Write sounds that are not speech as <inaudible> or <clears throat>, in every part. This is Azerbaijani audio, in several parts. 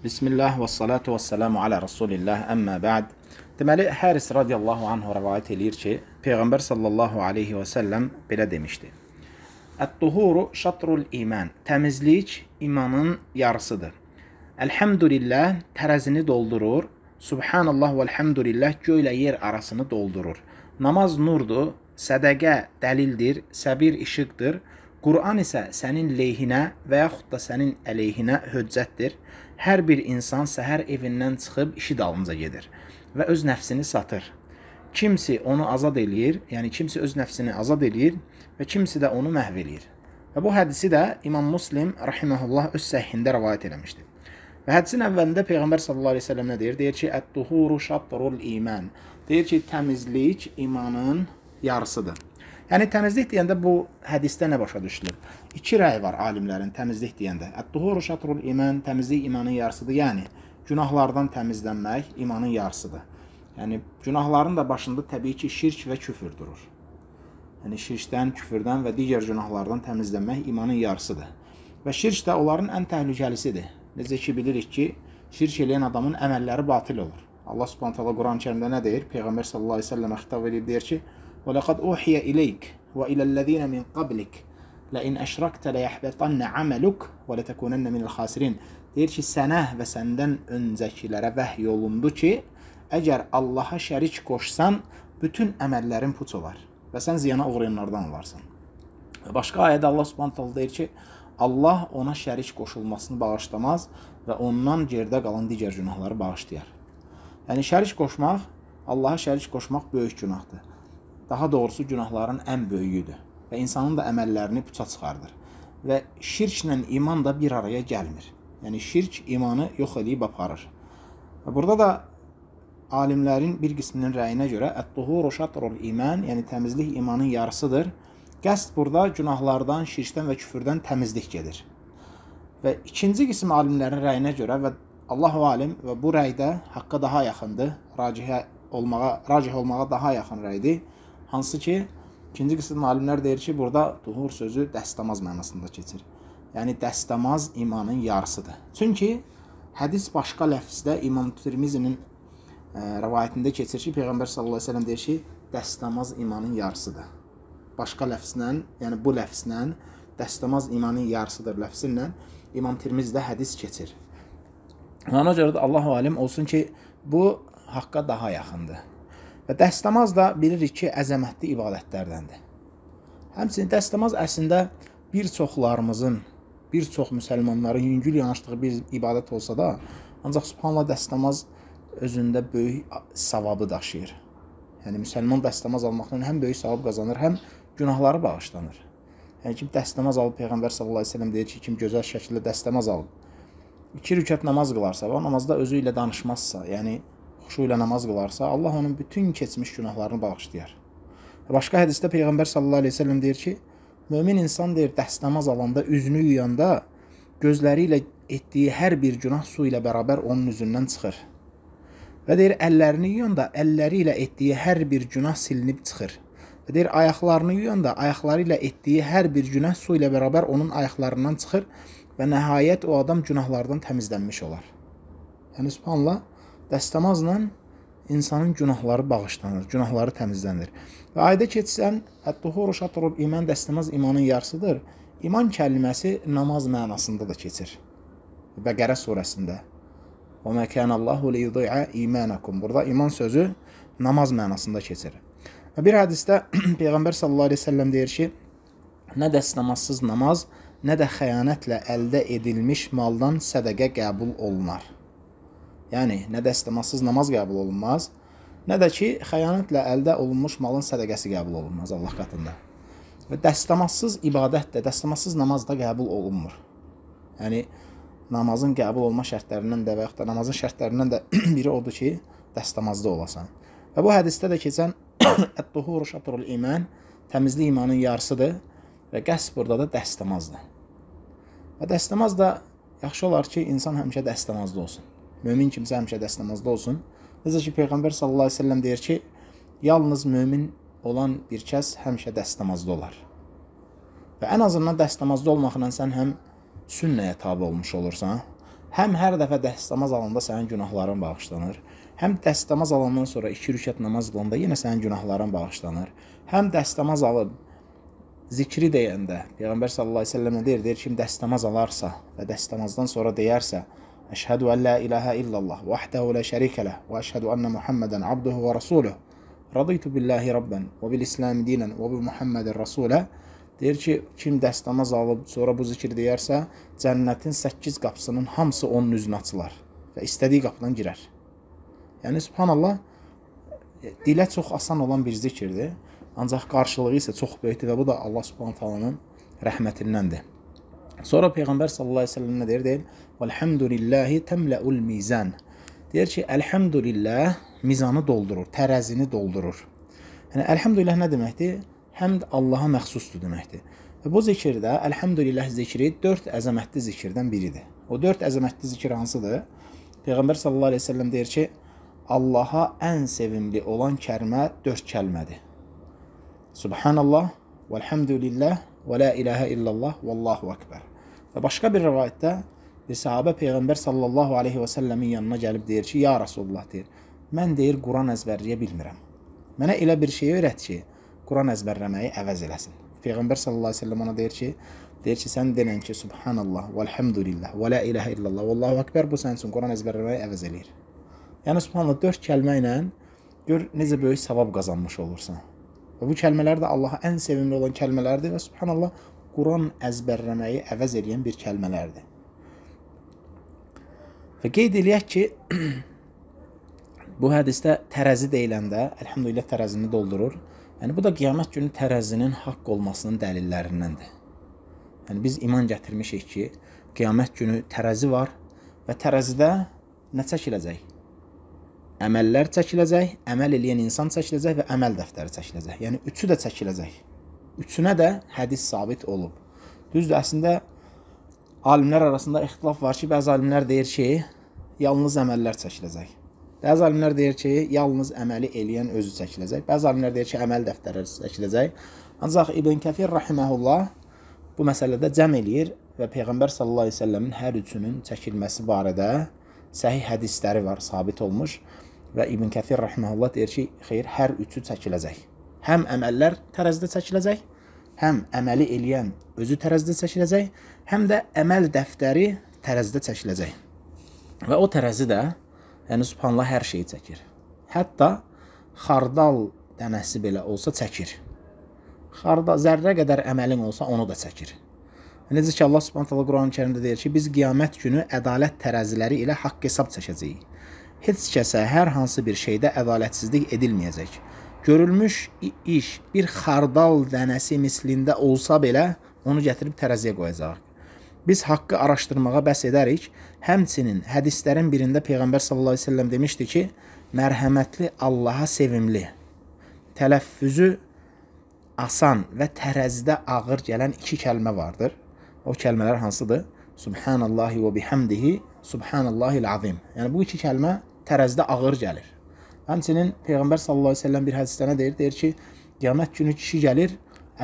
Bismillah və salatu və salamu alə Rasulillah, əmmə bə'd. Deməli, Həris radiyallahu anhu rəvayət eləyir ki, Peyğəmbər sallallahu aleyhi və səlləm belə demişdi. Ət-tuhuru şatrul iman, təmizlik imanın yarısıdır. Əlhəmdülillah tərəzini doldurur, Subhanallah və əlhəmdülillah göylə yer arasını doldurur. Namaz nurdur, sədəqə dəlildir, səbir işıqdır, Quran isə sənin leyhinə və yaxud da sənin əleyhinə höccətdir. Hər bir insan səhər evindən çıxıb işi dalınca gedir və öz nəfsini satır. Kimsi onu azad eləyir, yəni kimsi öz nəfsini azad eləyir və kimsi də onu məhv eləyir. Və bu hədisi də İmam Muslim rahimehullah öz səhihində rivayet eləmişdi. Və hədisin əvvəlində Peyğəmbər sallallahu əleyhi və səlləm nə deyir? Deyir ki, "Ət-tuhuru şatrul iman." Deyir ki, təmizlik imanın yarısıdır. Yəni təmizlik deyəndə bu hədisdə nə başa düşülür? İki rəy var alimlərin təmizlik deyəndə. Ət-tuhuru şatrul iman, təmizlik imanın yarısıdır. Yəni günahlardan təmizlənmək imanın yarısıdır. Yəni günahların da başında təbii ki şirk və küfr durur. Yəni şirkdən, küfrdən və digər günahlardan təmizlənmək imanın yarısıdır. Və şirk də onların ən təhlükəlisidir. Necə ki bilirik ki, şirk eləyən adamın əməlləri batil olur. Allah Subhanahu taala Quran-Kərimdə nə deyir? Peyğəmbər sallallahu əleyhi və səlləmə xitab edib deyir ki: وَلَقَدْ أُوحِيَ إِلَيْكَ وَإِلَى الَّذِينَ مِنْ قَبْلِكَ لَاِنْ اَشْرَكْتَ لَيَحْبَطَنَّ عَمَلُكَ وَلَتَكُونَنَّ مِنَ الْخَاسِرِينَ Deyir ki, sənə və səndən öncəkilərə vəhy olundu ki, əgər Allaha şərik qoşsan, bütün əməllərin puç olar və sən ziyana uğrayanlardan olarsan. Və başqa ayədə Allah Subhanahu taala deyir ki, Allah ona şərik qoşulmasını bağışlamaz və ondan gerdə qalan digər günahları bağışlayar. Yəni şərik qoşmaq, Allaha şərik qoşmaq böyük günahdır daha doğrusu günahların ən böyüyüdür və insanın da əməllərini puça çıxardır. Və şirklə iman da bir araya gəlmir. Yəni şirk imanı yox edib aparır. Və burada da alimlərin bir qisminin rəyinə görə ət-tuhuru şatrul iman, yəni təmizlik imanın yarısıdır. Qəsd burada günahlardan, şirkdən və küfrdən təmizlik gedir. Və ikinci qism alimlərin rəyinə görə və Allahu alim və bu rəydə haqqa daha yaxındır, racihə olmağa, racih olmağa daha yaxın rəydir. Hansı ki, ikinci qism alimlər deyir ki, burada duhur sözü dəstəmaz mənasında keçir. Yəni dəstəmaz imanın yarısıdır. Çünki hədis başqa ləfzdə İmam Tirmizinin e, rivayətində keçir ki, Peyğəmbər sallallahu əleyhi və səlləm deyir ki, dəstəmaz imanın yarısıdır. Başqa ləfzlə, yəni bu ləfzlə dəstəmaz imanın yarısıdır ləfzinlə İmam Tirmizdə hədis keçir. Ona görə də Allahu alim olsun ki, bu haqqa daha yaxındır. Və dəstəmaz da bilirik ki, əzəmətli ibadətlərdəndir. Həmçinin dəstəmaz əslində bir çoxlarımızın, bir çox müsəlmanların yüngül yanaşdığı bir ibadət olsa da, ancaq subhanallah dəstəmaz özündə böyük savabı daşıyır. Yəni müsəlman dəstəmaz almaqla həm böyük savab qazanır, həm günahları bağışlanır. Yəni kim dəstəmaz alıb peyğəmbər sallallahu əleyhi və səlləm deyir ki, kim gözəl şəkildə dəstəmaz alıb 2 rükət namaz qılarsa və namazda özü ilə danışmazsa, yəni xuşu ilə namaz qılarsa, Allah onun bütün keçmiş günahlarını bağışlayar. Başqa hədisdə Peyğəmbər sallallahu əleyhi və səlləm deyir ki, mömin insan deyir, dəst namaz alanda, üzünü yuyanda gözləri ilə etdiyi hər bir günah su ilə bərabər onun üzündən çıxır. Və deyir, əllərini yuyanda əlləri ilə etdiyi hər bir günah silinib çıxır. Və deyir, ayaqlarını yuyanda ayaqları ilə etdiyi hər bir günah su ilə bərabər onun ayaqlarından çıxır və nəhayət o adam günahlardan təmizlənmiş olar. Yəni subhanallah Dəstəmazla insanın günahları bağışlanır, günahları təmizlənir. Və ayda keçsən, "Ət-tuhuru şatrul iman" dəstəmaz imanın yarısıdır. İman kəlməsi namaz mənasında da keçir. Bəqərə surəsində. "Və mə kənəllahu liyudi'a imanakum." Burada iman sözü namaz mənasında keçir. Və bir hədisdə <clears throat> Peyğəmbər sallallahu əleyhi və səlləm deyir ki, nə dəstəmazsız namaz, nə də xəyanətlə əldə edilmiş maldan sədəqə qəbul olunar. Yəni nə dəstəmatsız namaz qəbul olunmaz, nə də ki xəyanətlə əldə olunmuş malın sədaqəsi qəbul olunmaz Allah qatında. Və dəstəmatsız ibadət də, dəstəmatsız namaz da qəbul olunmur. Yəni namazın qəbul olma şərtlərindən də və yaxud da namazın şərtlərindən də <clears throat> biri odur ki, dəstəmazda olasan. Və bu hədisdə də keçən Ət-tuhuru <clears throat> şatrul iman, təmizlik imanın yarısıdır və qəsd burada da dəstəmazdır. Və dəstəmaz da yaxşı olar ki, insan həmişə dəstəmazda olsun. Mömin kimsə həmişə dəstəmazda olsun. Necə ki Peyğəmbər sallallahu əleyhi və səlləm deyir ki, yalnız mömin olan bir kəs həmişə dəstəmazda olar. Və ən azından dəstəmazda olmaqla sən həm sünnəyə tabe olmuş olursan, həm hər dəfə dəstəmaz alanda sənin günahların bağışlanır, həm dəstəmaz alandan sonra 2 rükət namaz qılanda yenə sənin günahların bağışlanır, həm dəstəmaz alıb zikri deyəndə Peyğəmbər sallallahu əleyhi və səlləmə deyir, deyir kim dəstəmaz alarsa və dəstəmazdan sonra deyərsə, أشهد أن لا إله إلا الله وحده لا شريك له وأشهد أن محمدا عبده ورسوله Radıytu billahi rabben və bil İslam dinən və bi Muhammedin rasulə. Deyir ki, kim dəstəmaz alıb sonra bu zikr deyərsə, cənnətin 8 qapısının hamısı onun üzünə açılar və istədiyi qapıdan girər. Yəni subhanallah dilə çox asan olan bir zikirdir, ancaq qarşılığı isə çox böyükdür və bu da Allah Subhanahu taalanın rəhmətindəndir. Sonra peyğəmbər sallallahu əleyhi və səlləm nə deyir? Deyir: Velhamdülillahi temle'ul mizan. Deyir ki, elhamdülillah mizanı doldurur, tərəzini doldurur. Yəni elhamdülillah nə deməkdir? Həmd Allaha məxsusdur deməkdir. Və bu zikirdə elhamdülillah zikri 4 əzəmətli zikirdən biridir. O 4 əzəmətli zikir hansıdır? Peyğəmbər sallallahu əleyhi və səlləm deyir ki, Allaha ən sevimli olan kəlmə 4 kəlmədir. Subhanallah, velhamdülillah, və la ilahə illallah, vallahu ekber. Və başqa bir rivayətdə sahabə Peyğəmbər sallallahu aleyhi və səlləmin yanına gəlib deyir ki, ya Rasulullah deyir, mən deyir, Quran əzbərləyə bilmirəm. Mənə elə bir şey öyrət ki, Quran əzbərləməyi əvəz eləsin. Peyğəmbər sallallahu aleyhi və səlləm ona deyir ki, deyir ki, sən denən ki, subhanallah, vəlhamdülillah, və la iləhə illallah, vallahu akbar, bu sənsin, Quran əzbərləməyi əvəz eləyir. Yəni, subhanallah, dörd kəlmə ilə gör necə böyük savab qazanmış olursan. Və bu kəlmələr də Allaha ən sevimli olan kəlmələrdir və subhanallah, Quran əzbərləməyi əvəz edən bir kəlmələrdir. Və qeyd eləyək ki, <clears throat> bu hədisdə tərəzi deyiləndə, əlhamdülillah tərəzini doldurur. Yəni bu da qiyamət günü tərəzinin haqq olmasının dəlillərindəndir. Yəni biz iman gətirmişik ki, qiyamət günü tərəzi var və tərəzidə nə çəkiləcək? Əməllər çəkiləcək, əməl eləyən insan çəkiləcək və əməl dəftəri çəkiləcək. Yəni üçü də çəkiləcək. Üçünə də hədis sabit olub. Düzdür, əslində alimlər arasında ixtilaf var ki, bəzi alimlər deyir ki, yalnız əməllər çəkiləcək. Bəzi alimlər deyir ki, yalnız əməli eləyən özü çəkiləcək. Bəzi alimlər deyir ki, əməl dəftəri çəkiləcək. Ancaq İbn Kəfir rahimehullah bu məsələdə cəm eləyir və Peyğəmbər sallallahu əleyhi və səlləmin hər üçünün çəkilməsi barədə səhih hədisləri var, sabit olmuş və İbn Kəfir rahimehullah deyir ki, xeyr, hər üçü çəkiləcək. Həm əməllər tərəzidə çəkiləcək, həm əməli eləyən özü tərəzidə çəkiləcək, həm də əməl dəftəri tərəzidə çəkiləcək. Və o tərəzi də, yəni subhanallah hər şeyi çəkir. Hətta xardal dənəsi belə olsa çəkir. Xarda zərrə qədər əməlin olsa onu da çəkir. Necə ki Allah Subhanahu taala Qurani-Kərimdə deyir ki, biz qiyamət günü ədalət tərəziləri ilə haqq hesab çəkəcəyik. Heç kəsə hər hansı bir şeydə ədalətsizlik edilməyəcək Görülmüş iş bir xardal dənəsi mislində olsa belə, onu gətirib tərəziyə qoyacaq. Biz haqqı araşdırmağa bəs edərik. Həmçinin hədislərin birində Peyğəmbər sallallahu əleyhi və səlləm demişdi ki, mərhəmətli Allaha sevimli. Tələffüzü asan və tərəzidə ağır gələn iki kəlmə vardır. O kəlmələr hansıdır? Subhanallahi və bihamdihi, subhanallahil azim. Yəni bu iki kəlmə tərəzidə ağır gəlir. Həmçinin Peyğəmbər sallallahu əleyhi və səlləm bir hədisdə nə deyir? Deyir ki, qiyamət günü kişi gəlir,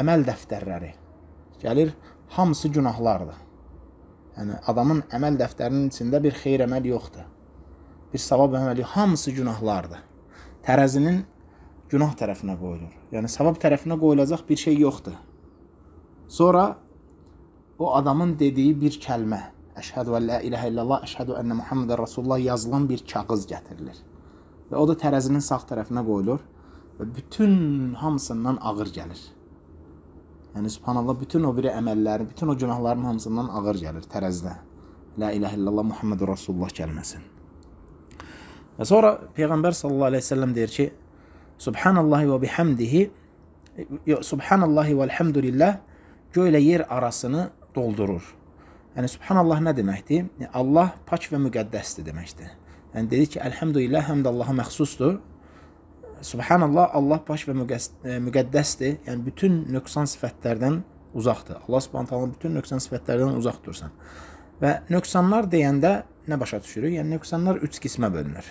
əməl dəftərləri gəlir, hamısı günahlardır. Yəni adamın əməl dəftərinin içində bir xeyir əməl yoxdur. Bir savab əməli hamısı günahlardır. Tərəzinin günah tərəfinə qoyulur. Yəni savab tərəfinə qoyulacaq bir şey yoxdur. Sonra o adamın dediyi bir kəlmə, əşhadu əllə iləhə illallah, əşhadu ennə Muhammedən rasulullah yazılan bir kağız gətirilir və o da tərəzinin sağ tərəfinə qoyulur və bütün hamısından ağır gəlir. Yəni subhanallah bütün o biri əməllərin, bütün o günahların hamısından ağır gəlir tərəzidə. La ilahe illallah Muhammedur Rasulullah gəlməsin. Və sonra peyğəmbər sallallahu əleyhi və səlləm deyir ki: Subhanallahi və bihamdihi e, Subhanallahi və elhamdülillah göylə yer arasını doldurur. Yəni subhanallah nə deməkdir? E, Allah pak və müqəddəsdir deməkdir. Yəni dedi ki, elhamdülillah həmd Allaha məxsusdur. Subhanallah, Allah baş və e, müqəddəsdir. Yəni bütün nöqsan sifətlərdən uzaqdır. Allah Subhanahu taala bütün nöqsan sifətlərdən uzaq dursan. Və nöqsanlar deyəndə nə başa düşürük? Yəni nöqsanlar 3 qismə bölünür.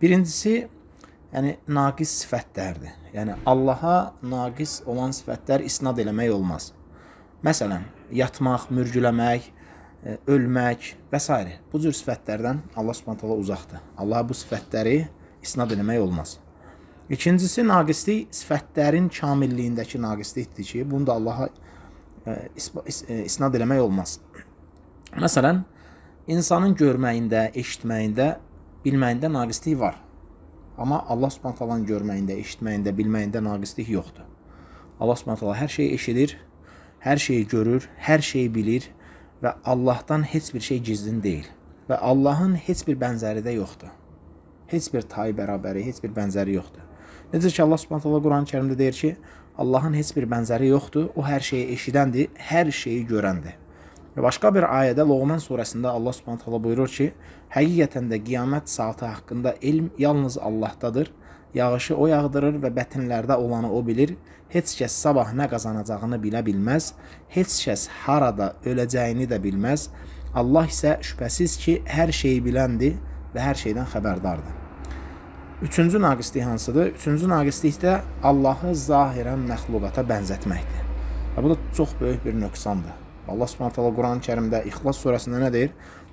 Birincisi, yəni naqis sifətlərdir. Yəni Allaha naqis olan sifətlər isnad eləmək olmaz. Məsələn, yatmaq, mürgüləmək, E, ölmək və s. bu cür sifətlərdən Allah Subhanahu taala uzaqdır. Allaha bu sifətləri isnad eləmək olmaz. İkincisi naqislik sifətlərin kamilliyindəki naqislikdir ki, bunu da Allaha e, e, isnad eləmək olmaz. Məsələn, insanın görməyində, eşitməyində, bilməyində naqislik var. Amma Allah Subhanahu taalanın görməyində, eşitməyində, bilməyində naqislik yoxdur. Allah Subhanahu taala hər şeyi eşidir, hər şeyi görür, hər şeyi bilir və Allahdan heç bir şey gizlin deyil və Allahın heç bir bənzəri də yoxdur. Heç bir tayı bərabəri, heç bir bənzəri yoxdur. Necə ki Allah Subhanahu taala Qurani-Kərimdə deyir ki, Allahın heç bir bənzəri yoxdur. O hər şeyi eşidəndir, hər şeyi görəndir. Və başqa bir ayədə Loğman surəsində Allah Subhanahu taala buyurur ki, həqiqətən də qiyamət saatı haqqında elm yalnız Allahdadır. Yağışı o yağdırır və bətinlərdə olanı o bilir heç kəs sabah nə qazanacağını bilə bilməz, heç kəs harada öləcəyini də bilməz. Allah isə şübhəsiz ki, hər şeyi biləndir və hər şeydən xəbərdardır. Üçüncü naqislik hansıdır? Üçüncü naqislikdə Allahı zahirən məxluqata bənzətməkdir. Və bu da çox böyük bir nöqsandır. Allah Subhanahu taala Qurani-Kərimdə İxlas surəsində nə deyir?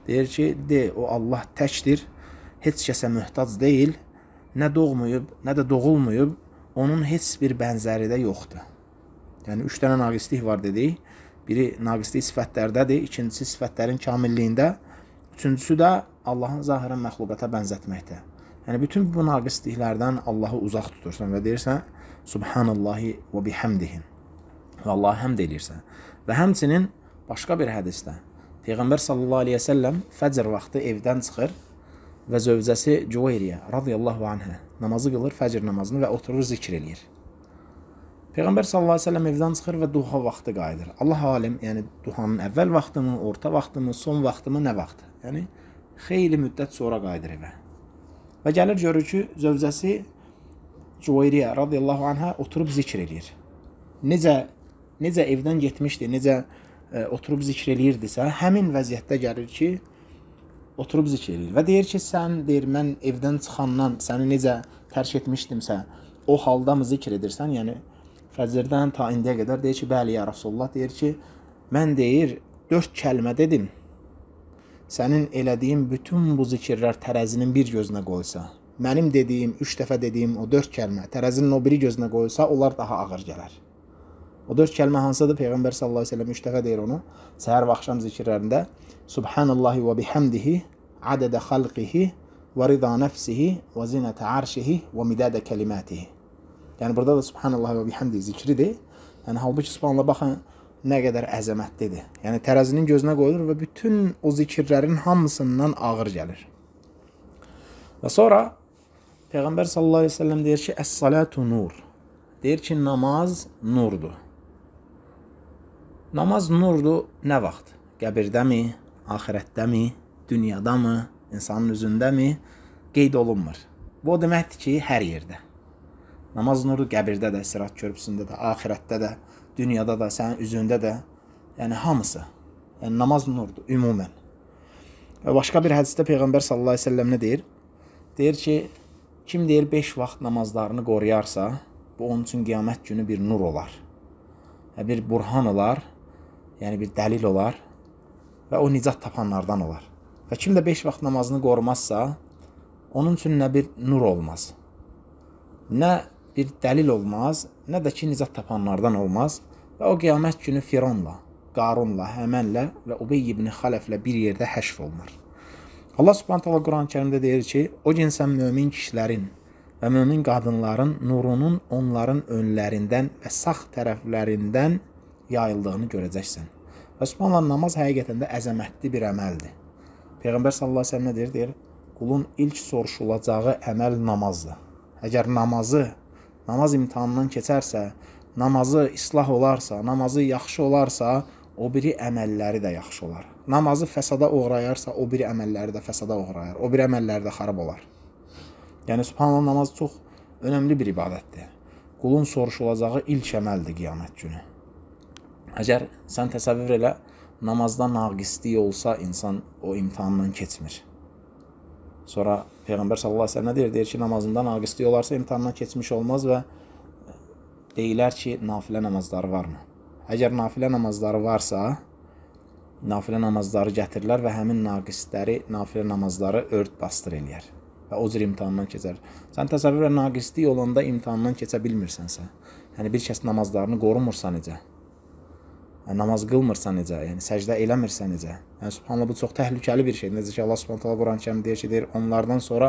Deyir ki, de o Allah təkdir, heç kəsə möhtac deyil, nə doğmayıb, nə də doğulmayıb, onun heç bir bənzəri də yoxdur. Yəni 3 dənə naqislik var dedik. Biri naqislik sifətlərdədir, ikincisi sifətlərin kamilliyində, üçüncüsü də Allahın zahirən məxluqata bənzətməkdə. Yəni bütün bu naqisliklərdən Allahı uzaq tutursan və deyirsən Subhanallahi və bihamdihi. Və Allahı həmd eləyirsən. Və həmçinin başqa bir hədisdə Peyğəmbər sallallahu əleyhi və səlləm fəcr vaxtı evdən çıxır və zövcəsi Cuveyriyə radiyallahu anha namazı qılır, fəcr namazını və oturur zikr eləyir. Peyğəmbər sallallahu əleyhi və səlləm evdən çıxır və duha vaxtı qayıdır. Allah alim, yəni duhanın əvvəl vaxtımı, orta vaxtımı, son vaxtımı, nə vaxt? Yəni xeyli müddət sonra qayıdır evə. Və gəlir görür ki, zövcəsi Cuveyriyə radiyallahu anha oturub zikr eləyir. Necə necə evdən getmişdi, necə ə, e, oturub zikr eləyirdisə, həmin vəziyyətdə gəlir ki, oturub zikr eləyir və deyir ki, sən deyir mən evdən çıxandan səni necə tərk etmişdimsə, o haldamı zikr edirsən? Yəni fəzirdən ta indiyə qədər deyir ki, bəli ya Rasulullah deyir ki, mən deyir 4 kəlmə dedim. Sənin elədiyin bütün bu zikirlər tərəzinin bir gözünə qoysa, mənim dediyim, 3 dəfə dediyim o 4 kəlmə tərəzinin o biri gözünə qoysa, onlar daha ağır gələr. O dörd kəlmə hansıdır? Peyğəmbər sallallahu əleyhi və səlləm müştəqə deyir onu. Səhər və axşam zikirlərində Subhanallahi və bihamdihi ədədə xalqihi və rida nəfsihi və zinətə arşihi və midadə kəlimatihi. Yəni burada da Subhanallahi və bihamdi zikridir. Yəni halbuki Subhanallah baxın nə qədər əzəmətlidir. Yəni tərəzinin gözünə qoyulur və bütün o zikirlərin hamısından ağır gəlir. Və sonra Peyğəmbər sallallahu əleyhi və səlləm deyir ki, "Əs-salatu nur." Deyir ki, namaz nurdur. Namaz nurdur nə vaxt? Qəbirdəmi, axirətdəmi, dünyadamı, insanın üzündəmi? Qeyd olunmur. Bu o deməkdir ki, hər yerdə. Namaz nuru qəbirdə də, sirat körpüsündə də, axirətdə də, dünyada da, sənin üzündə də, yəni hamısı. Yəni namaz nurdur ümumən. Və başqa bir hədisdə peyğəmbər sallallahu əleyhi və səlləm nə deyir? Deyir ki, kim deyir 5 vaxt namazlarını qoruyarsa, bu onun üçün qiyamət günü bir nur olar. Və bir burhan olar yəni bir dəlil olar və o nicat tapanlardan olar. Və kim də 5 vaxt namazını qorumazsa, onun üçün nə bir nur olmaz. Nə bir dəlil olmaz, nə də ki nicat tapanlardan olmaz və o qiyamət günü Fironla, Qarunla, Həmənlə və Ubey ibn Xaləflə bir yerdə həşr olunur. Allah Subhanahu taala Quran-Kərimdə deyir ki, o gün sən mömin kişilərin və mömin qadınların nurunun onların önlərindən və sağ tərəflərindən yayıldığını görəcəksən. Osmanla namaz həqiqətən də əzəmətli bir əməldir. Peyğəmbər sallallahu əleyhi və səlləm nə deyir? Deyir, qulun ilk soruşulacağı əməl namazdır. Əgər namazı, namaz imtahanından keçərsə, namazı islah olarsa, namazı yaxşı olarsa, o biri əməlləri də yaxşı olar. Namazı fəsada uğrayarsa, o biri əməlləri də fəsada uğrayar. O biri əməlləri də xarab olar. Yəni subhanallah namaz çox önəmli bir ibadətdir. Qulun soruşulacağı ilk əməldir qiyamət günü. Əgər sən təsəvvür elə, namazda naqislik olsa insan o imtahandan keçmir. Sonra Peyğəmbər sallallahu əleyhi və səlləm nə deyir? Deyir ki, namazında naqislik olarsa imtahandan keçmiş olmaz və e, deyilər ki, nafilə namazları varmı? Əgər nafilə namazları varsa, nafilə namazları gətirilər və həmin naqisləri, nafilə namazları ört bastır eləyər və o cür imtahandan keçər. Sən təsəvvür et, naqislik olanda imtahandan keçə bilmirsənsə, yəni bir kəs namazlarını qorumursa necə? Yəni namaz qılmırsa necə, yəni səcdə eləmirsə necə. Yəni subhanallah bu çox təhlükəli bir şeydir. Necə ki Allah Subhanahu taala Quran-Kərimdə deyir ki, deyir onlardan sonra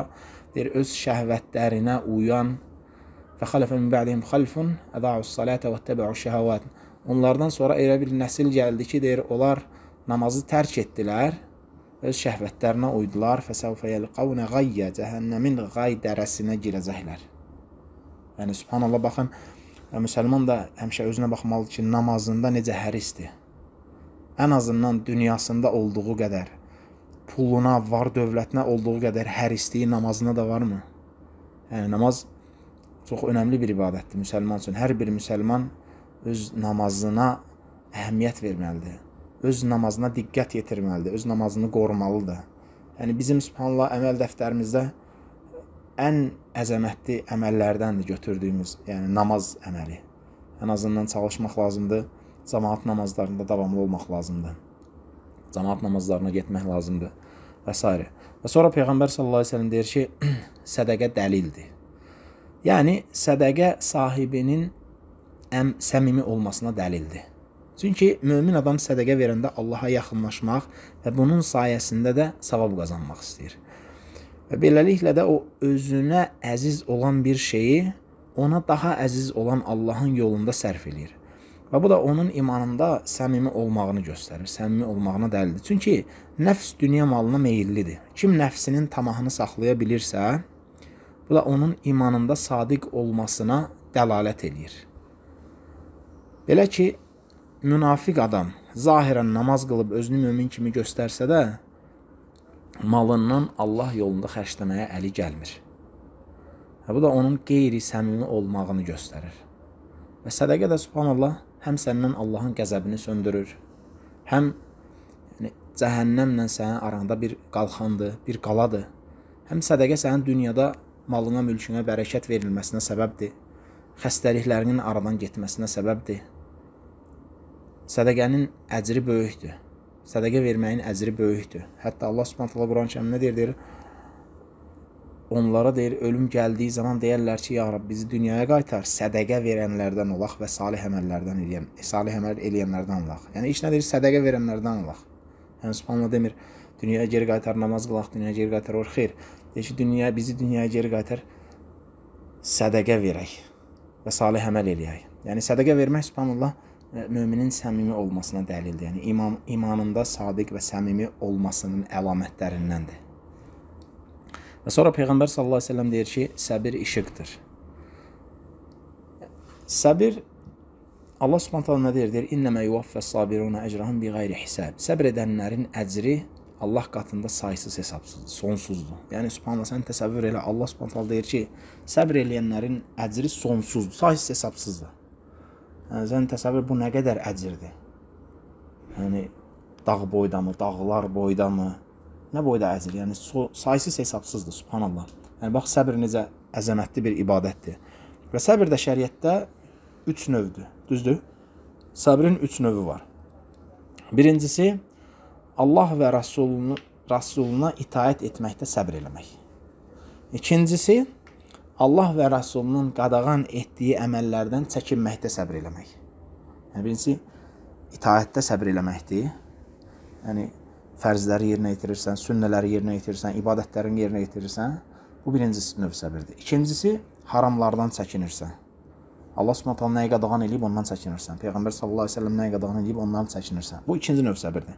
deyir öz şəhvətlərinə uyan və xalafa min ba'dihim xalfun ada'us-salata vettabe'u'ş-şehavat. Onlardan sonra elə bir nəsil gəldi ki, deyir onlar namazı tərk etdilər, öz şəhvətlərinə uydular, fəsəvfə yəlqavnə qayyə cəhənnəmin qay dərəsinə girəcəklər. Yəni subhanallah baxın, Hə, müsəlman da həmişə özünə baxmalıdır ki, namazında necə hərisdir. Ən azından dünyasında olduğu qədər, puluna, var dövlətinə olduğu qədər hərisliyi namazına da varmı? Yəni namaz çox önəmli bir ibadətdir müsəlman üçün. Hər bir müsəlman öz namazına əhəmiyyət verməlidir. Öz namazına diqqət yetirməlidir, öz namazını qorumalıdır. Yəni bizim subhanallah əməl dəftərimizdə ən əzəmətli əməllərdəndir götürdüyümüz, yəni namaz əməli. Ən azından çalışmaq lazımdır. Cemaat namazlarında davamlı olmaq lazımdır. Cemaat namazlarına getmək lazımdır və s. Və sonra peyğəmbər sallallahu əleyhi və səlləm deyir ki, <clears throat> sədaqə dəlildir. Yəni sədaqə sahibinin əm səmimi olmasına dəlildir. Çünki mömin adam sədaqə verəndə Allah'a yaxınlaşmaq və bunun sayəsində də savab qazanmaq istəyir. Və beləliklə də o özünə əziz olan bir şeyi ona daha əziz olan Allahın yolunda sərf eləyir. Və bu da onun imanında səmimi olmağını göstərir, səmimi olmağına dəlildir. Çünki nəfs dünya malına meyillidir. Kim nəfsinin tamahını saxlaya bilirsə, bu da onun imanında sadiq olmasına dəlalət eləyir. Belə ki, münafiq adam zahirən namaz qılıb özünü mömin kimi göstərsə də, malından Allah yolunda xərcləməyə əli gəlmir. Və bu da onun qeyri-səmimi olmağını göstərir. Və sədəqə də subhanallah həm səndən Allahın qəzəbini söndürür, həm yəni, cəhənnəmlə sənin aranda bir qalxandır, bir qaladır. Həm sədəqə sənin dünyada malına, mülkünə bərəkət verilməsinə səbəbdir, xəstəliklərinin aradan getməsinə səbəbdir. Sədəqənin əcri böyükdür. Sədəqə verməyin əcri böyükdür. Hətta Allah Subhanahu taala Quran-Kərimdə deyir, deyir onlara deyir ölüm gəldiyi zaman deyərlər ki, ya Rəbb bizi dünyaya qaytar, sədaqə verənlərdən olaq və salih əməllərdən eləyən, e, salih əməl eləyənlərdən olaq. Yəni ilk nə deyir? Sədaqə verənlərdən olaq. Yəni subhanallah demir, dünyaya geri qaytar, namaz qılaq, dünyaya geri qaytar, or xeyr. Deyir ki, dünya bizi dünyaya geri qaytar, sədaqə verək və salih əməl eləyək. Yəni sədaqə vermək subhanallah möminin səmimi olmasına dəlildir. Yəni iman imanında sadiq və səmimi olmasının əlamətlərindəndir. Və sonra peyğəmbər sallallahu əleyhi və səlləm deyir ki, səbir işıqdır. Səbir Allah Subhanahu taala nə deyir? Deyir: "İnnema yuvaffas sabiruna ecrahum bighayri hisab." Səbr edənlərin əcri Allah qatında saysız hesabsızdır, sonsuzdur. Yəni Subhanallah sən təsəvvür elə Allah Subhanahu taala deyir ki, səbr edənlərin əcri sonsuzdur, saysız hesabsızdır. Sən təsəvvür bu nə qədər əcirdir. Yəni dağ boydamı, dağlar boydamı? Nə boyda əcir? Yəni saysız hesabsızdır, subhanallah. Yəni bax səbr necə əzəmətli bir ibadətdir. Və səbr də şəriətdə 3 növdür, düzdür? Səbrin 3 növü var. Birincisi Allah və Rəsulunu Rəsuluna itaat etməkdə səbr eləmək. İkincisi Allah və Rəsulunun qadağan etdiyi əməllərdən çəkinməkdə səbr eləmək. Yəni birincisi itaətdə səbr eləməkdir. Yəni fərzləri yerinə yetirirsən, sünnələri yerinə yetirirsən, ibadətlərini yerinə yetirirsən, bu birincisi növ səbirdir. İkincisi haramlardan çəkinirsən. Allah Subhanahu taala nəyə qadağan eləyib, ondan çəkinirsən. Peyğəmbər sallallahu əleyhi və səlləm nəyə qadağan eləyib, ondan çəkinirsən. Bu ikinci növ səbirdir.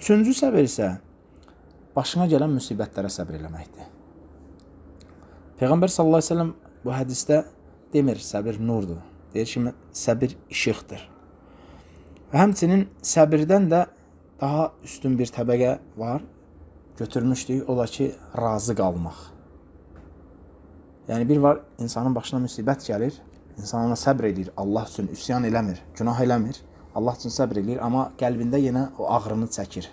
Üçüncü səbir isə başına gələn müsibətlərə səbr eləməkdir. Peyğəmbər sallallahu əleyhi və səlləm bu hədisdə demir səbir nurdur. Deyir ki, səbir işıqdır. Və həmçinin səbirdən də daha üstün bir təbəqə var. Götürmüşdük ola ki, razı qalmaq. Yəni bir var insanın başına müsibət gəlir, insan ona səbr eləyir, Allah üçün üsyan eləmir, günah eləmir. Allah üçün səbr eləyir, amma qəlbində yenə o ağrını çəkir.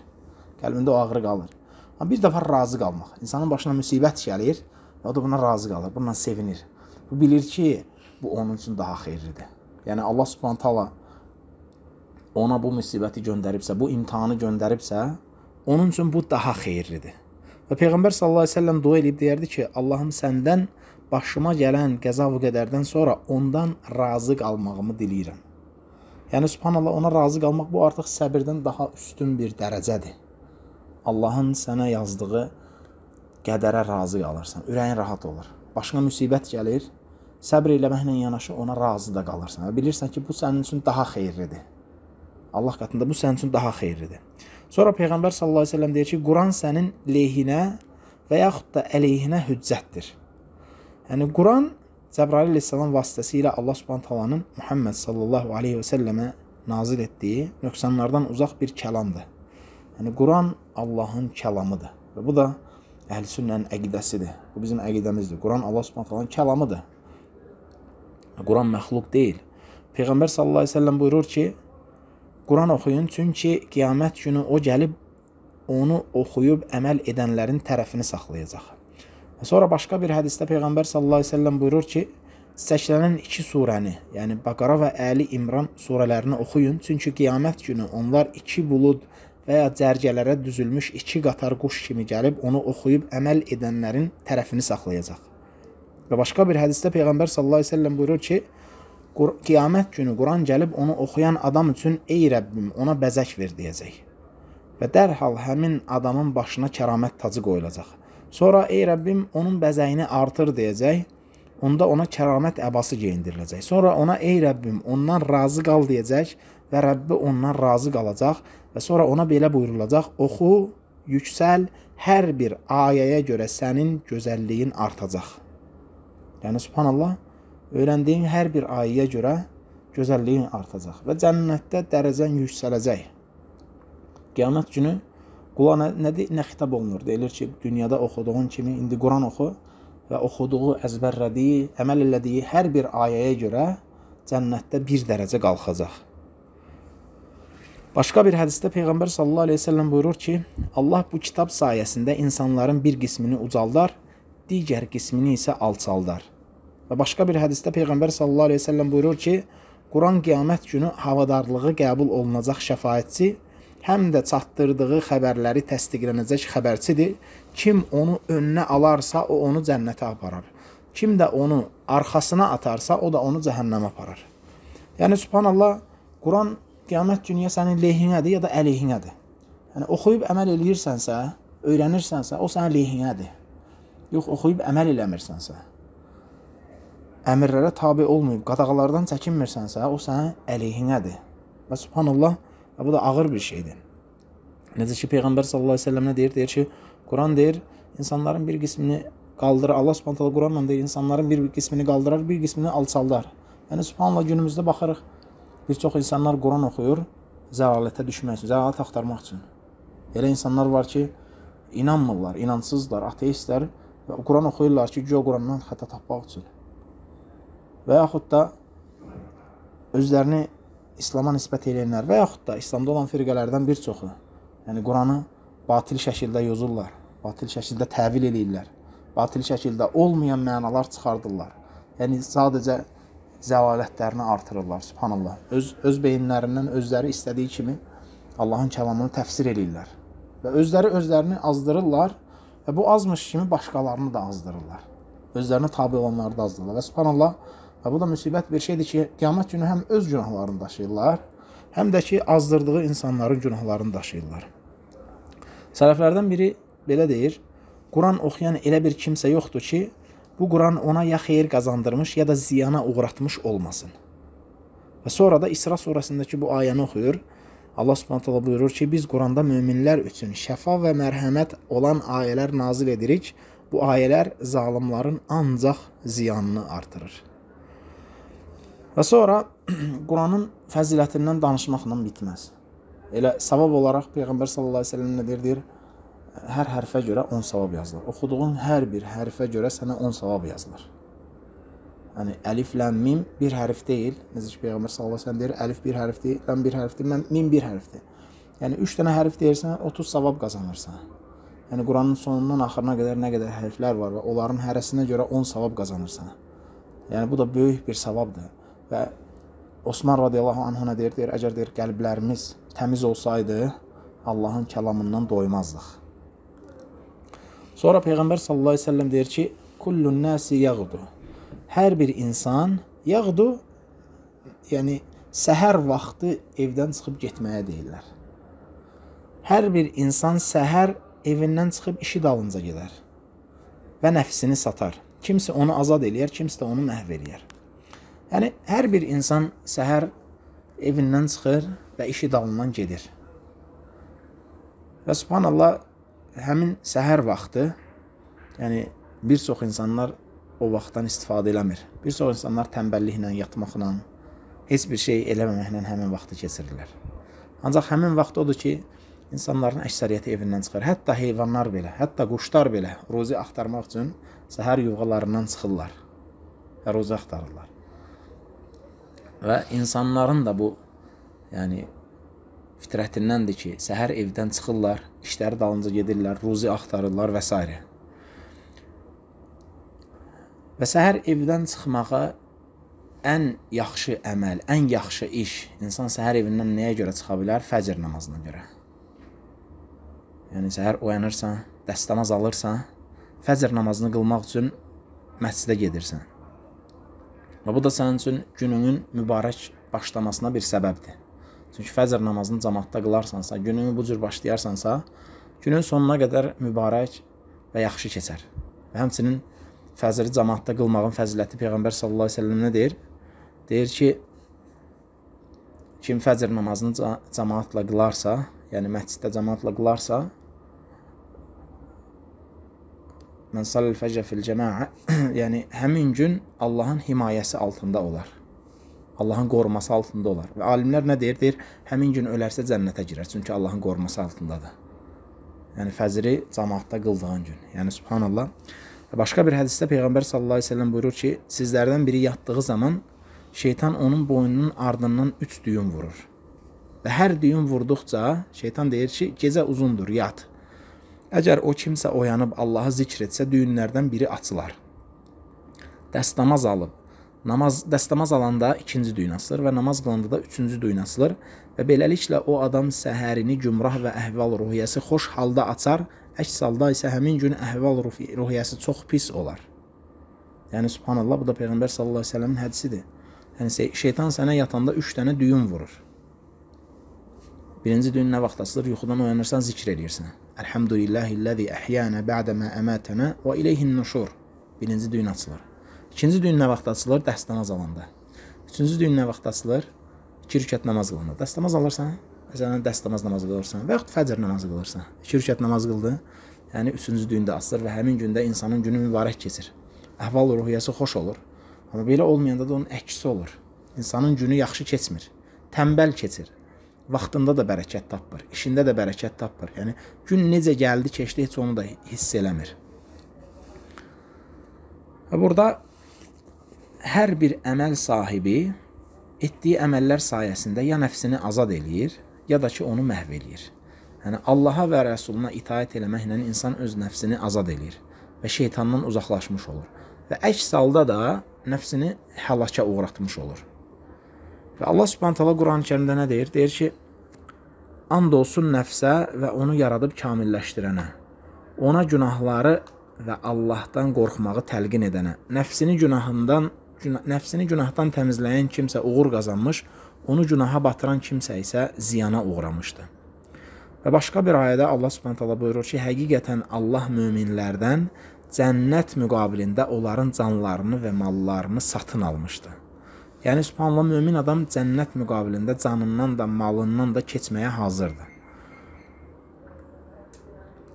Qəlbində o ağrı qalır. Amma bir dəfə razı qalmaq. İnsanın başına müsibət gəlir, O da buna razı qalır, bununla sevinir. Bu bilir ki, bu onun üçün daha xeyirlidir. Yəni Allah Subhanahu taala ona bu müsibəti göndəribsə, bu imtahanı göndəribsə, onun üçün bu daha xeyirlidir. Və Peyğəmbər sallallahu əleyhi və səlləm dua edib deyərdi ki, Allahım səndən başıma gələn qəza və qədərdən sonra ondan razı qalmağımı diləyirəm. Yəni subhanallah ona razı qalmaq bu artıq səbirdən daha üstün bir dərəcədir. Allahın sənə yazdığı qədərə razı qalırsan, ürəyin rahat olur. Başına müsibət gəlir, səbr eləməklə yanaşı ona razı da qalırsan. Bilirsən ki, bu sənin üçün daha xeyirlidir. Allah qatında bu sənin üçün daha xeyirlidir. Sonra peyğəmbər sallallahu əleyhi və səlləm deyir ki, Quran sənin lehinə və yaxud da əleyhinə hüccətdir. Yəni Quran Cəbrail əleyhissalam vasitəsilə Allah Subhanahu taalanın Muhammed sallallahu əleyhi və səlləmə nazil etdiyi nöqsanlardan uzaq bir kəlamdır. Yəni Quran Allahın kəlamıdır və bu da əhlüsünnənin əqidəsidir. Bu bizim əqidəmizdir. Quran Allah Subhanahu taala kəlamıdır. Quran məxluq deyil. Peyğəmbər sallallahu əleyhi və səlləm buyurur ki, Quran oxuyun çünki qiyamət günü o gəlib onu oxuyub əməl edənlərin tərəfini saxlayacaq. Sonra başqa bir hədisdə Peyğəmbər sallallahu əleyhi və səlləm buyurur ki, səslənən iki surəni, yəni Bəqara və Əli İmran surələrini oxuyun, çünki qiyamət günü onlar iki bulud və ya cərgələrə düzülmüş iki qatar quş kimi gəlib onu oxuyub əməl edənlərin tərəfini saxlayacaq. Və başqa bir hədisdə Peyğəmbər sallallahu əleyhi və səlləm buyurur ki, qiyamət günü Quran gəlib onu oxuyan adam üçün ey Rəbbim ona bəzək ver deyəcək. Və dərhal həmin adamın başına kəramət tacı qoyulacaq. Sonra ey Rəbbim onun bəzəyini artır deyəcək. Onda ona kəramət əbası geyindiriləcək. Sonra ona ey Rəbbim ondan razı qal deyəcək və Rəbbi ondan razı qalacaq Və sonra ona belə buyurulacaq: "Oxu, yüksəl, hər bir ayəyə görə sənin gözəlliyin artacaq." Yəni subhanallah, öyrəndiyin hər bir ayəyə görə gözəlliyin artacaq və cənnətdə dərəcən yüksələcək. Qiyamət günü qula nə, nə, nə xitab olunur? Deyilir ki, dünyada oxuduğun kimi indi Quran oxu və oxuduğu, əzbərlədiyi, əməl elədiyi hər bir ayəyə görə cənnətdə 1 dərəcə qalxacaq. Başqa bir hədisdə Peyğəmbər sallallahu əleyhi və səlləm buyurur ki, Allah bu kitab sayəsində insanların bir qismini ucaldar, digər qismini isə alçaldar. Və başqa bir hədisdə Peyğəmbər sallallahu əleyhi və səlləm buyurur ki, Quran qiyamət günü havadarlığı qəbul olunacaq şəfaətçi, həm də çatdırdığı xəbərləri təsdiqlənəcək xəbərçidir. Kim onu önünə alarsa, o onu cənnətə aparar. Kim də onu arxasına atarsa, o da onu cəhənnəmə aparar. Yəni subhanallah, Quran qiyamət günü ya sənin lehinədir ya da əleyhinədir. Yəni oxuyub əməl eləyirsənsə, öyrənirsənsə, o sənin lehinədir. Yox, oxuyub əməl eləmirsənsə, əmrlərə tabe olmayıb, qadağalardan çəkinmirsənsə, o sənin əleyhinədir. Və subhanallah, bu da ağır bir şeydir. Necə ki peyğəmbər sallallahu əleyhi və səlləm nə deyir? Deyir ki, Quran deyir, insanların bir qismini qaldırır. Allah Subhanahu taala Quranla deyir, insanların bir qismini qaldırar, bir qismini alçaldar. Yəni subhanallah günümüzdə baxırıq, Bir çox insanlar Quran oxuyur zəlalətə düşmək üçün, zəlalət axtarmaq üçün. Elə insanlar var ki, inanmırlar, inansızlar, ateistlər və Quran oxuyurlar ki, güya Qurandan xəta tapmaq üçün. Və yaxud da özlərini İslama nisbət edənlər və yaxud da İslamda olan firqələrdən bir çoxu, yəni Quranı batil şəkildə yozurlar, batil şəkildə təvil eləyirlər, batil şəkildə olmayan mənalar çıxardırlar. Yəni sadəcə zəlalətlərini artırırlar. Subhanallah. Öz öz beyinlərindən özləri istədiyi kimi Allahın kəlamını təfsir eləyirlər. Və özləri özlərini azdırırlar və bu azmış kimi başqalarını da azdırırlar. Özlərinə tabe olanları da azdırırlar. Və subhanallah, və bu da müsibət bir şeydir ki, qiyamət günü həm öz günahlarını daşıyırlar, həm də ki azdırdığı insanların günahlarını daşıyırlar. Sələflərdən biri belə deyir: Quran oxuyan elə bir kimsə yoxdur ki, bu Quran ona ya xeyir qazandırmış, ya da ziyana uğratmış olmasın. Və sonra da İsra surəsindəki bu ayəni oxuyur. Allah Subhanahu taala buyurur ki, biz Quranda möminlər üçün şəfa və mərhəmət olan ayələr nazil edirik. Bu ayələr zalımların ancaq ziyanını artırır. Və sonra <clears throat> Quranın fəzilətindən danışmaqla bitməz. Elə səbəb olaraq Peyğəmbər sallallahu əleyhi və səlləm nə deyir? deyir hər hərfə görə 10 savab yazılır. Oxuduğun hər bir hərfə görə sənə 10 savab yazılır. Yəni əlif, ləm, mim bir hərf deyil. Necə ki Peyğəmbər sallallahu əleyhi və səlləm deyir, əlif bir hərf deyil, ləm bir hərfdir, mən mim bir hərfdir. Yəni 3 dənə hərf deyirsən, 30 savab qazanırsan. Yəni Quranın sonundan axırına qədər nə qədər hərflər var və onların hərəsinə görə 10 savab qazanırsan. Yəni bu da böyük bir savabdır. Və Osman radiyallahu anh ona deyir, deyir, əgər deyir qəlblərimiz təmiz olsaydı, Allahın kəlamından doymazdıq. Sonra Peyğəmbər sallallahu əleyhi və səlləm deyir ki, "Kullun nasi yağdu." Hər bir insan yağdu, yəni səhər vaxtı evdən çıxıb getməyə deyirlər. Hər bir insan səhər evindən çıxıb işi dalınca gedər və nəfsini satar. Kimsə onu azad eləyər, kimsə də onu məhv eləyər. Yəni hər bir insan səhər evindən çıxır və işi dalından gedir. Və subhanallah həmin səhər vaxtı, yəni bir çox insanlar o vaxtdan istifadə eləmir. Bir çox insanlar tənbəlliklə, yatmaqla, heç bir şey eləməməklə həmin vaxtı keçirirlər. Ancaq həmin vaxt odur ki, insanların əksəriyyəti evindən çıxır. Hətta heyvanlar belə, hətta quşlar belə ruzi axtarmaq üçün səhər yuvğalarından çıxırlar və ruzi axtarırlar. Və insanların da bu, yəni fitrətindəndir ki, səhər evdən çıxırlar, işləri dalınca gedirlər, ruzi axtarırlar və s. Və səhər evdən çıxmağa ən yaxşı əməl, ən yaxşı iş insan səhər evindən nəyə görə çıxa bilər? Fəcr namazına görə. Yəni səhər oyanırsan, dəstəmaz alırsan, fəcr namazını qılmaq üçün məscidə gedirsən. Və bu da sənin üçün gününün mübarək başlamasına bir səbəbdir. Çünki fəzr namazını cəmaatda qılarsansa, gününü bu cür başlayarsansa, günün sonuna qədər mübarək və yaxşı keçər. Və həmçinin fəzri cəmaatda qılmağın fəziləti Peyğəmbər sallallahu əleyhi və səlləm nə deyir? Deyir ki, kim fəzr namazını cəmaatla qılarsa, yəni məsciddə cəmaatla qılarsa, Mən sallal fəcr fil cəmaa, <coughs> yəni həmin gün Allahın himayəsi altında olar. Allahın qoruması altında olar. Və alimlər nə deyir? Deyir, həmin gün ölərsə cənnətə girər. Çünki Allahın qoruması altındadır. Yəni fəzri cemaatda qıldığın gün. Yəni subhanallah. Başqa bir hədisdə Peyğəmbər sallallahu əleyhi və səlləm buyurur ki, sizlərdən biri yatdığı zaman şeytan onun boynunun ardından 3 düyüm vurur. Və hər düyüm vurduqca şeytan deyir ki, gecə uzundur, yat. Əgər o kimsə oyanıb Allahı zikr etsə, düyünlərdən biri açılar. Dəstəmaz alıb Namaz dəstəmaz alanda ikinci düyün asılır və namaz qılanda da üçüncü düyün asılır və beləliklə o adam səhərini gümrah və əhval ruhiyyəsi xoş halda açar, əks halda isə həmin gün əhval ruhiyyəsi çox pis olar. Yəni subhanallah bu da peyğəmbər sallallahu əleyhi və səlləmin hədisidir. Yəni şeytan sənə yatanda 3 dənə düyün vurur. Birinci düyün nə vaxt asılır? Yuxudan oyanırsan zikr eləyirsən. Elhamdülillahillazi əhyana ba'da ma amatana və ilayhin nuşur. Birinci düyün açılır. İkinci düyün nə vaxt açılır? Dəstəmaz alanda. Üçüncü düyün nə vaxt açılır? 2 rükət namaz qılanda. Dəstəmaz alırsan, məsələn, dəstəmaz namazı qılırsan və yaxud fəcr namazı qılırsan. 2 rükət namaz qıldın, yəni üçüncü düyündə açılır və həmin gündə insanın günü mübarək keçir. Əhval-ruhiyyəsi xoş olur. Amma belə olmayanda da onun əksi olur. İnsanın günü yaxşı keçmir. Tənbəl keçir. Vaxtında da bərəkət tapmır, işində də bərəkət tapmır. Yəni gün necə gəldi, keçdi heç onu da hiss eləmir. Və burada hər bir əməl sahibi etdiyi əməllər sayəsində ya nəfsini azad eləyir, ya da ki, onu məhv eləyir. Yəni, Allaha və Rəsuluna itaət eləməklə insan öz nəfsini azad eləyir və şeytandan uzaqlaşmış olur. Və əks halda da nəfsini həlaka uğratmış olur. Və Allah subhantala Quran-ı kərimdə nə deyir? Deyir ki, and olsun nəfsə və onu yaradıb kamilləşdirənə, ona günahları və Allahdan qorxmağı təlqin edənə, nəfsini günahından nəfsini günahdan təmizləyən kimsə uğur qazanmış, onu günaha batıran kimsə isə ziyana uğramışdı. Və başqa bir ayədə Allah Subhanahu taala buyurur ki, həqiqətən Allah möminlərdən cənnət müqabilində onların canlarını və mallarını satın almışdı. Yəni Subhanallah mömin adam cənnət müqabilində canından da, malından da keçməyə hazırdır.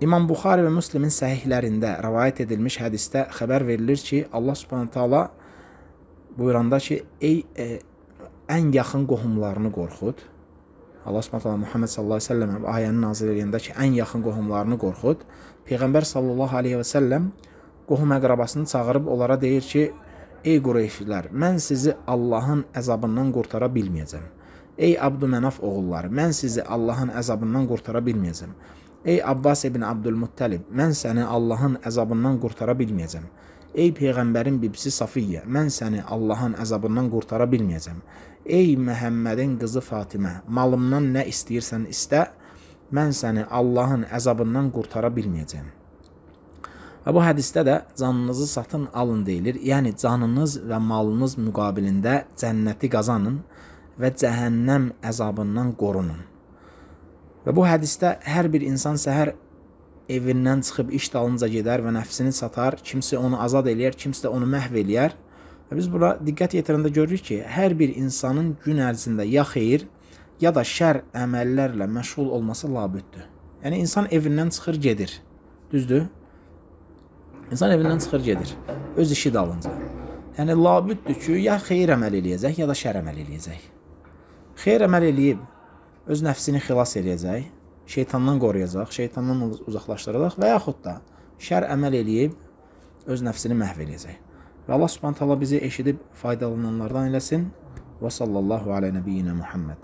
İmam Buxari və Müslimin səhihlərində rivayet edilmiş hədisdə xəbər verilir ki, Allah Subhanahu taala buyuranda ki, ey e, ən yaxın qohumlarını qorxud. Allah Subhanahu taala Muhammed sallallahu əleyhi və səlləm ayəni nazil edəndə ki, ən yaxın qohumlarını qorxud. Peyğəmbər sallallahu əleyhi və səlləm qohum əqrabasını çağırıb onlara deyir ki, ey Qureyşlilər, mən sizi Allahın əzabından qurtara bilməyəcəm. Ey Abdümenaf oğulları, mən sizi Allahın əzabından qurtara bilməyəcəm. Ey Abbas ibn Abdülmuttalib, mən səni Allahın əzabından qurtara bilməyəcəm. Ey Peyğəmbərin bibisi Safiyyə, mən səni Allahın əzabından qurtara bilməyəcəm. Ey Məhəmmədin qızı Fatimə, malımdan nə istəyirsən istə, mən səni Allahın əzabından qurtara bilməyəcəm. Və bu hədisdə də canınızı satın alın deyilir. Yəni canınız və malınız müqabilində cənnəti qazanın və cəhənnəm əzabından qorunun. Və bu hədisdə hər bir insan səhər evindən çıxıb iş dalınca gedər və nəfsini satar, kimsə onu azad eləyər, kimsə də onu məhv eləyər. Və biz bura diqqət yetirəndə görürük ki, hər bir insanın gün ərzində ya xeyir, ya da şər əməllərlə məşğul olması labüddür. Yəni insan evindən çıxır, gedir. Düzdür? İnsan evindən çıxır, gedir. Öz işi dalınca. Yəni labüddür ki, ya xeyir əməl eləyəcək, ya da şər əməl eləyəcək. Xeyir əməl eləyib öz nəfsini xilas eləyəcək şeytandan qoruyacaq, şeytandan uzaqlaşdıracaq və yaxud da şər əməl eləyib öz nəfsini məhv eləyəcək. Və Allah subhanət hala bizi eşidib faydalananlardan eləsin və sallallahu alə nəbiyyinə Muhammed.